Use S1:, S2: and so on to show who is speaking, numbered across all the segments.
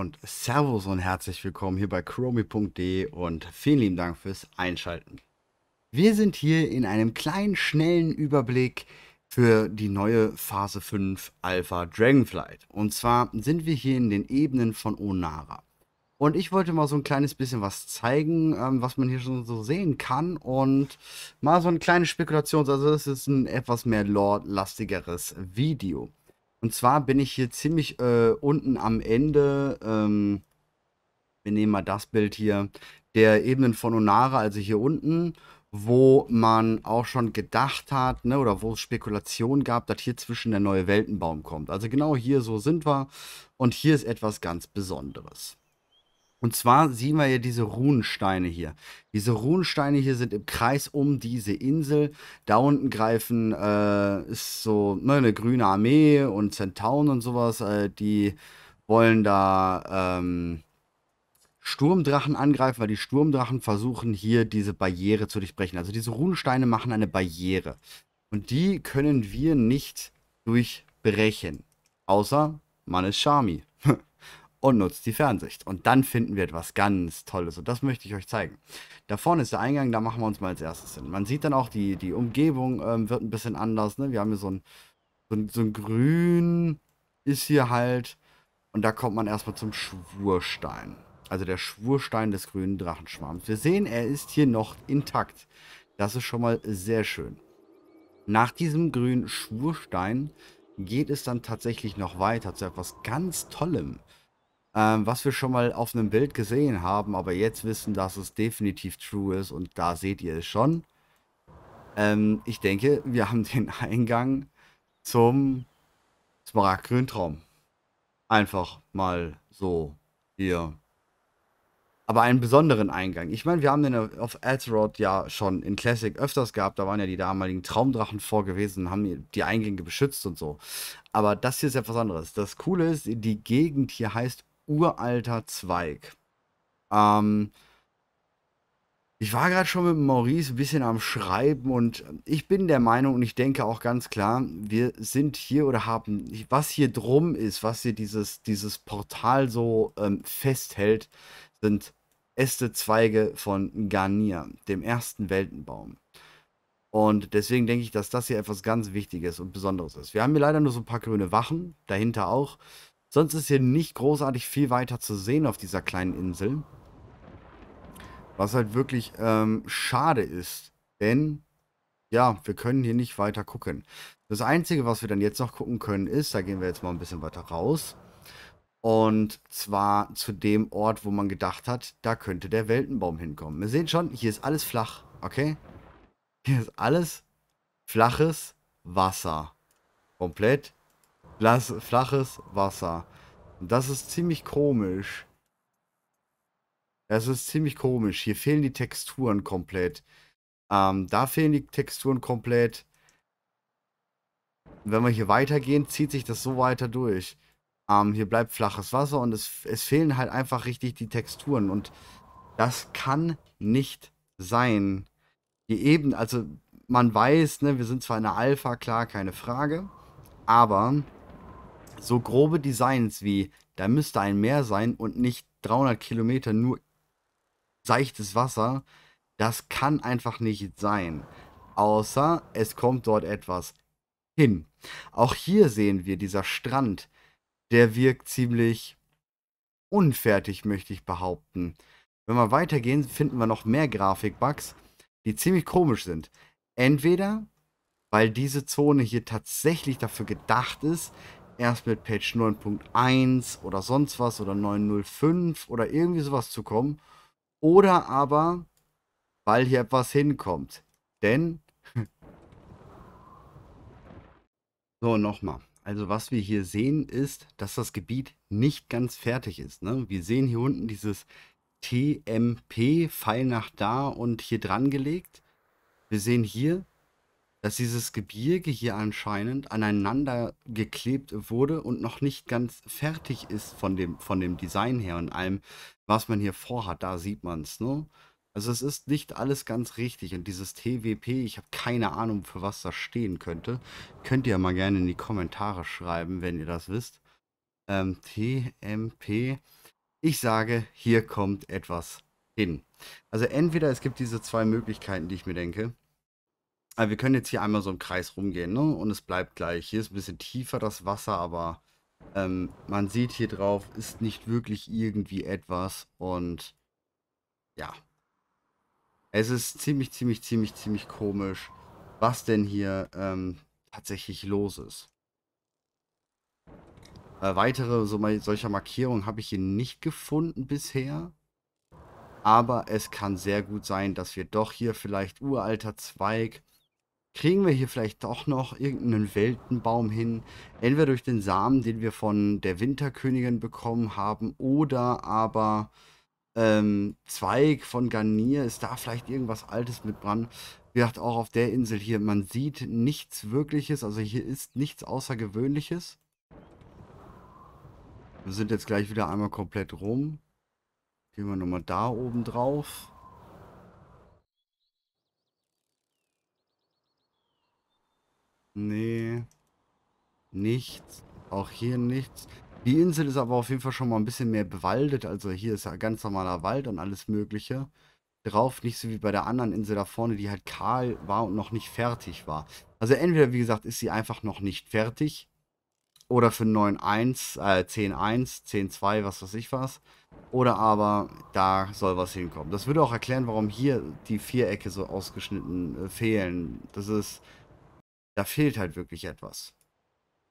S1: und Servus und herzlich willkommen hier bei chromi.de und vielen lieben Dank fürs Einschalten. Wir sind hier in einem kleinen, schnellen Überblick für die neue Phase 5 Alpha Dragonflight. Und zwar sind wir hier in den Ebenen von Onara. Und ich wollte mal so ein kleines bisschen was zeigen, ähm, was man hier schon so sehen kann. Und mal so eine kleine Spekulation. Also, das ist ein etwas mehr lore-lastigeres Video. Und zwar bin ich hier ziemlich äh, unten am Ende, ähm, wir nehmen mal das Bild hier, der Ebenen von Onara, also hier unten, wo man auch schon gedacht hat, ne, oder wo es Spekulationen gab, dass hier zwischen der neue Weltenbaum kommt. Also genau hier so sind wir und hier ist etwas ganz Besonderes. Und zwar sehen wir ja diese Runensteine hier. Diese Runensteine hier sind im Kreis um diese Insel. Da unten greifen äh, ist so ne, eine grüne Armee und Zentauren und sowas. Äh, die wollen da ähm, Sturmdrachen angreifen, weil die Sturmdrachen versuchen hier diese Barriere zu durchbrechen. Also diese Runensteine machen eine Barriere. Und die können wir nicht durchbrechen. Außer man ist Shami. und nutzt die Fernsicht. Und dann finden wir etwas ganz Tolles und das möchte ich euch zeigen. Da vorne ist der Eingang, da machen wir uns mal als erstes hin. Man sieht dann auch, die, die Umgebung ähm, wird ein bisschen anders. Ne? Wir haben hier so ein, so ein, so ein Grün ist hier halt und da kommt man erstmal zum Schwurstein. Also der Schwurstein des grünen Drachenschwarms. Wir sehen, er ist hier noch intakt. Das ist schon mal sehr schön. Nach diesem grünen Schwurstein geht es dann tatsächlich noch weiter zu etwas ganz Tollem ähm, was wir schon mal auf einem Bild gesehen haben, aber jetzt wissen, dass es definitiv true ist und da seht ihr es schon. Ähm, ich denke, wir haben den Eingang zum Smaragdgrünen Traum. Einfach mal so hier. Aber einen besonderen Eingang. Ich meine, wir haben den auf Azeroth ja schon in Classic öfters gehabt. Da waren ja die damaligen Traumdrachen vor gewesen, haben die Eingänge beschützt und so. Aber das hier ist ja was anderes. Das Coole ist, die Gegend hier heißt uralter Zweig. Ähm, ich war gerade schon mit Maurice ein bisschen am Schreiben und ich bin der Meinung und ich denke auch ganz klar, wir sind hier oder haben, was hier drum ist, was hier dieses, dieses Portal so ähm, festhält, sind Äste, Zweige von Garnier, dem ersten Weltenbaum. Und deswegen denke ich, dass das hier etwas ganz Wichtiges und Besonderes ist. Wir haben hier leider nur so ein paar grüne Wachen, dahinter auch. Sonst ist hier nicht großartig viel weiter zu sehen auf dieser kleinen Insel. Was halt wirklich ähm, schade ist. Denn, ja, wir können hier nicht weiter gucken. Das Einzige, was wir dann jetzt noch gucken können, ist, da gehen wir jetzt mal ein bisschen weiter raus. Und zwar zu dem Ort, wo man gedacht hat, da könnte der Weltenbaum hinkommen. Wir sehen schon, hier ist alles flach, okay? Hier ist alles flaches Wasser. Komplett flaches Wasser. Das ist ziemlich komisch. Das ist ziemlich komisch. Hier fehlen die Texturen komplett. Ähm, da fehlen die Texturen komplett. Wenn wir hier weitergehen, zieht sich das so weiter durch. Ähm, hier bleibt flaches Wasser und es, es fehlen halt einfach richtig die Texturen. Und das kann nicht sein. Hier eben, also man weiß, ne, wir sind zwar in der Alpha, klar, keine Frage. Aber so grobe Designs wie, da müsste ein Meer sein und nicht 300 Kilometer nur seichtes Wasser, das kann einfach nicht sein. Außer es kommt dort etwas hin. Auch hier sehen wir, dieser Strand, der wirkt ziemlich unfertig, möchte ich behaupten. Wenn wir weitergehen, finden wir noch mehr Grafikbugs, die ziemlich komisch sind. Entweder, weil diese Zone hier tatsächlich dafür gedacht ist, erst mit Patch 9.1 oder sonst was oder 9.05 oder irgendwie sowas zu kommen. Oder aber, weil hier etwas hinkommt. Denn. so, nochmal. Also was wir hier sehen ist, dass das Gebiet nicht ganz fertig ist. Ne? Wir sehen hier unten dieses TMP, Pfeil nach da und hier dran gelegt. Wir sehen hier dass dieses Gebirge hier anscheinend aneinander geklebt wurde und noch nicht ganz fertig ist von dem, von dem Design her und allem, was man hier vorhat. Da sieht man es, ne? Also es ist nicht alles ganz richtig und dieses TWP, ich habe keine Ahnung, für was das stehen könnte. Könnt ihr mal gerne in die Kommentare schreiben, wenn ihr das wisst. Ähm, TMP. Ich sage, hier kommt etwas hin. Also entweder es gibt diese zwei Möglichkeiten, die ich mir denke. Aber wir können jetzt hier einmal so im Kreis rumgehen, ne? Und es bleibt gleich. Hier ist ein bisschen tiefer das Wasser, aber ähm, man sieht hier drauf, ist nicht wirklich irgendwie etwas. Und ja. Es ist ziemlich, ziemlich, ziemlich, ziemlich komisch, was denn hier ähm, tatsächlich los ist. Äh, weitere so, solcher Markierungen habe ich hier nicht gefunden bisher. Aber es kann sehr gut sein, dass wir doch hier vielleicht uralter Zweig kriegen wir hier vielleicht doch noch irgendeinen Weltenbaum hin. Entweder durch den Samen, den wir von der Winterkönigin bekommen haben, oder aber ähm, Zweig von Garnier. Ist da vielleicht irgendwas Altes mit dran? Wie gesagt, auch auf der Insel hier, man sieht nichts Wirkliches. Also hier ist nichts Außergewöhnliches. Wir sind jetzt gleich wieder einmal komplett rum. Gehen wir nochmal da oben drauf. Nee. Nichts. Auch hier nichts. Die Insel ist aber auf jeden Fall schon mal ein bisschen mehr bewaldet. Also hier ist ja ganz normaler Wald und alles mögliche drauf. Nicht so wie bei der anderen Insel da vorne, die halt kahl war und noch nicht fertig war. Also entweder, wie gesagt, ist sie einfach noch nicht fertig. Oder für 9.1, äh, 10.1, 10.2, was weiß ich was. Oder aber da soll was hinkommen. Das würde auch erklären, warum hier die Vierecke so ausgeschnitten äh, fehlen. Das ist da fehlt halt wirklich etwas.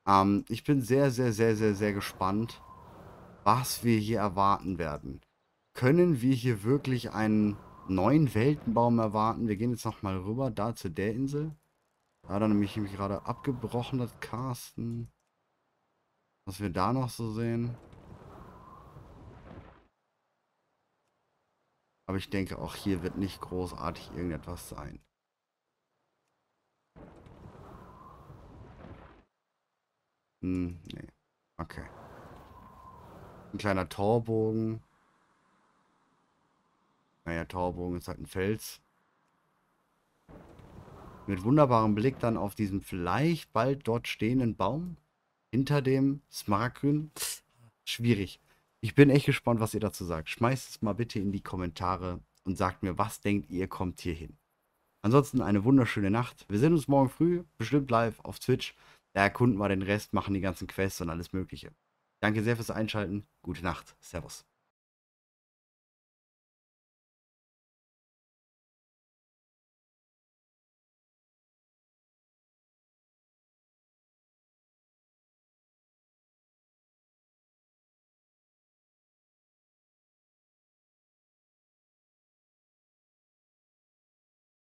S1: Ähm, ich bin sehr, sehr, sehr, sehr, sehr gespannt, was wir hier erwarten werden. Können wir hier wirklich einen neuen Weltenbaum erwarten? Wir gehen jetzt nochmal rüber, da zu der Insel. Da hat er nämlich gerade abgebrochen, das Carsten. Was wir da noch so sehen. Aber ich denke, auch hier wird nicht großartig irgendetwas sein. Hm, nee. Okay. Ein kleiner Torbogen. Naja, Torbogen ist halt ein Fels. Mit wunderbarem Blick dann auf diesen vielleicht bald dort stehenden Baum. Hinter dem Smaragdgrün. Schwierig. Ich bin echt gespannt, was ihr dazu sagt. Schmeißt es mal bitte in die Kommentare und sagt mir, was denkt ihr, kommt hier hin. Ansonsten eine wunderschöne Nacht. Wir sehen uns morgen früh, bestimmt live auf Twitch erkunden wir den Rest, machen die ganzen Quests und alles Mögliche. Danke sehr fürs Einschalten. Gute Nacht. Servus.